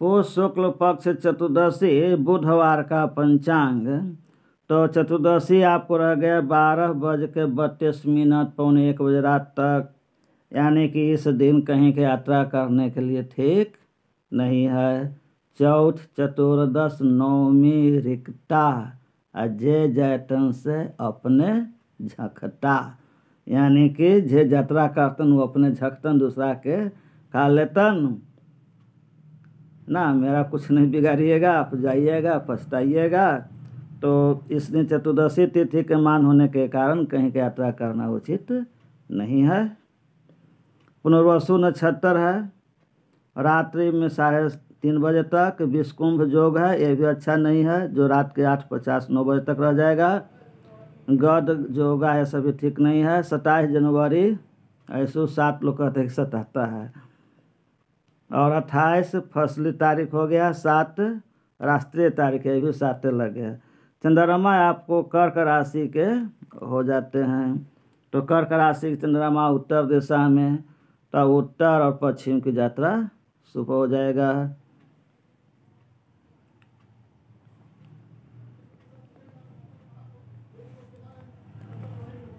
पोष शुक्ल पक्ष चतुर्दशी बुधवार का पंचांग तो चतुर्दशी आपको रह गया बारह बज के बत्तीस मिनट पौने एक बजे रात तक यानी कि इस दिन कहीं के यात्रा करने के लिए ठीक नहीं है चौथ चतुर्दश नौमी रिक्ता अजय जैतन से अपने झकता यानी कि जे यात्रा करतन वो अपने झकतन दूसरा के खा लेतन ना मेरा कुछ नहीं बिगाड़िएगा आप जाइएगा पछताइएगा तो इसने चतुर्दशी तिथि के मान होने के कारण कहीं का यात्रा करना उचित नहीं है पुनर्वसु नक्षत्र है रात्रि में साढ़े तीन बजे तक विष्कुंभ योग है यह भी अच्छा नहीं है जो रात के आठ पचास नौ बजे तक रह जाएगा गद योगा है सभी ठीक नहीं है सत्ताईस जनवरी ऐसे सात लोग कहते हैं सतहत्तर है और अट्ठाईस फसली तारीख हो गया सात राष्ट्रीय तारीख है भी सात लग गया चंद्रमा आपको कर्क राशि के हो जाते हैं तो कर्क राशि के चंद्रमा उत्तर दिशा में तब तो उत्तर और पश्चिम की यात्रा शुभ हो जाएगा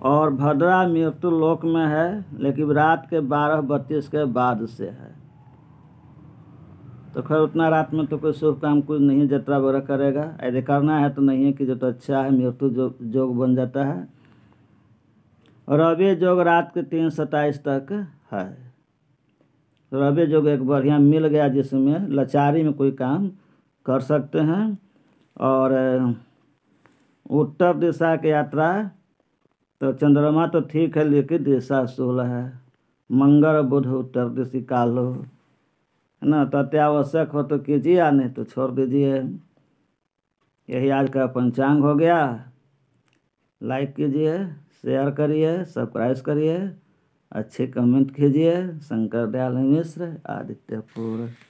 और भद्रा मृत्यु लोक में है लेकिन रात के बारह बत्तीस के बाद से है तो खैर उतना रात में तो कोई शुभ काम कुछ नहीं है जतरा वगैरह करेगा यदि करना है तो नहीं है कि जो तो अच्छा है मृत्यु जो जोग बन जाता है और रवि जोग रात के तीन सताईस तक है रवि जोग एक बढ़िया मिल गया जिसमें लचारी में कोई काम कर सकते हैं और उत्तर दिशा की यात्रा तो चंद्रमा तो ठीक है लेकिन दिशा सोलह है मंगल बुध उत्तर दिशी कालो है ना तो अत्यावश्यक हो तो कीजिए या नहीं तो छोड़ दीजिए यही आज का पंचांग हो गया लाइक कीजिए शेयर करिए सब्सक्राइब करिए अच्छे कमेंट कीजिए शंकर दयाल मिश्र आदित्यपुर